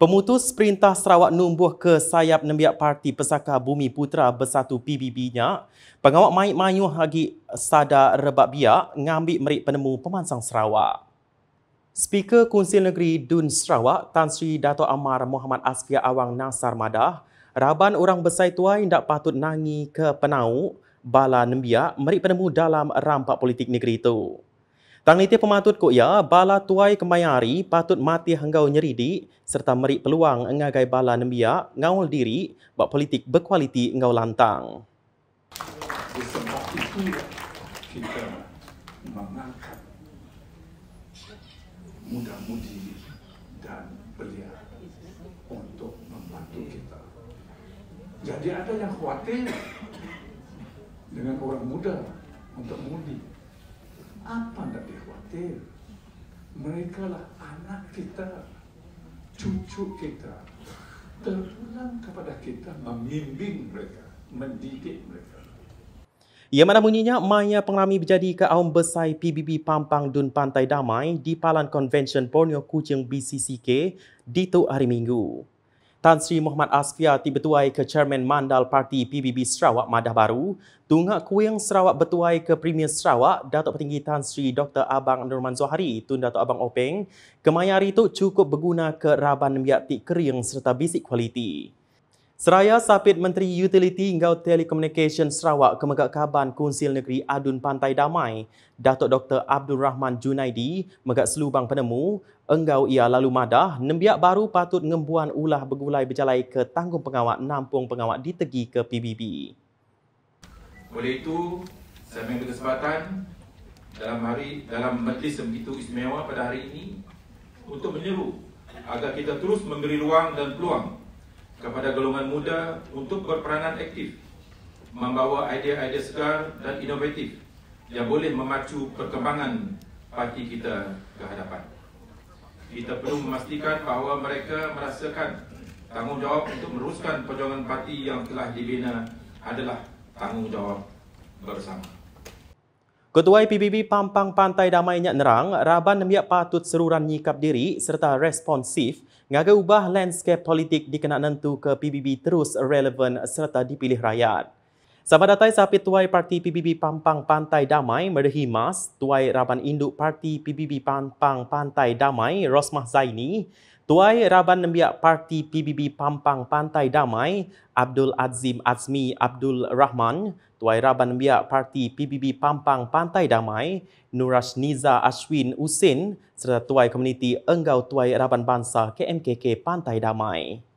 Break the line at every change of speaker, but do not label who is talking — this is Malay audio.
Pemutus Perintah Sarawak Numbuh ke Sayap Nembiak Parti Pesaka Bumi Putra Bersatu PBB nya, pengawak Maik Mayuh lagi Sada Rebak Biak ngambil merik penemu pemansang Sarawak. Speaker Kunsil Negeri Dun Sarawak, Tan Sri Dato' Amar Muhammad Asfia Awang Nasar Madah, Raban orang besar tua yang patut nangi ke penau bala nembia merik penemu dalam rampak politik negeri itu. Tang liti pematut kok ya, bala tuai kemayari patut mati hanggau nyeridi serta meri peluang ngagai bala nembia ngawal diri bak politik berkualiti ngau lantang.
muda-mudi dan belia untuk membantu kita. Jadi ada yang khawatir dengan orang muda untuk mudi. Apa yatim. Mereka lah anak kita, cucu kita. Terpulang kepada kita memimpin mereka, mendidik mereka.
Ia mana bunyinya, Maya Pengrami berjadi ke Aum Besai PBB Pampang Dun Pantai Damai di Palan Convention Borneo Kucing BCCK di tu hari Minggu. Tan Sri Muhammad Asfia tibetuai ke Chairman Mandal Parti PBB Sarawak Madah Baru, Tungak Kuing Sarawak bertuai ke Premier Sarawak, Datuk Petinggi Tan Sri Dr. Abang Nurman Zohari, Tun Datuk Abang Openg, kemayari itu cukup berguna ke Raban Miatik Kering serta bisik kualiti. Seraya Sapit Menteri Utility hingga Telecommunication Sarawak Kemegak Kaban Kunsil Negeri Adun Pantai Damai, Datuk Dr. Abdul Rahman Junaidi, Megak Selubang Penemu, Enggau Ia Lalu Madah, Nembiak Baru patut ngembuan ulah bergulai berjalai ke tanggung pengawak nampung pengawak ditegi ke PBB.
Oleh itu, saya mengambil kesempatan dalam hari dalam majlis sebegitu istimewa pada hari ini untuk menyeru agar kita terus memberi ruang dan peluang kepada golongan muda untuk berperanan aktif membawa idea-idea segar dan inovatif yang boleh memacu perkembangan parti kita ke hadapan. Kita perlu memastikan bahawa mereka merasakan tanggungjawab untuk meneruskan perjuangan parti yang telah dibina adalah tanggungjawab bersama.
Ketua PBB Pampang Pantai Damai Nyak Nerang, Raban Nembiak patut seruran nyikap diri serta responsif ngaga ubah landscape politik dikena nentu ke PBB terus relevan serta dipilih rakyat. Sama datai sapi tuai parti PBB Pampang Pantai Damai merehi mas, tuai Raban Induk parti PBB Pampang Pantai Damai Rosmah Zaini Tuai Raban Nembiak Parti PBB Pampang Pantai Damai, Abdul Azim Azmi Abdul Rahman, Tuai Raban Nembiak Parti PBB Pampang Pantai Damai, Nurash Niza Ashwin Usin, serta Tuai Komuniti Enggau Tuai Raban Bangsa KMKK Pantai Damai.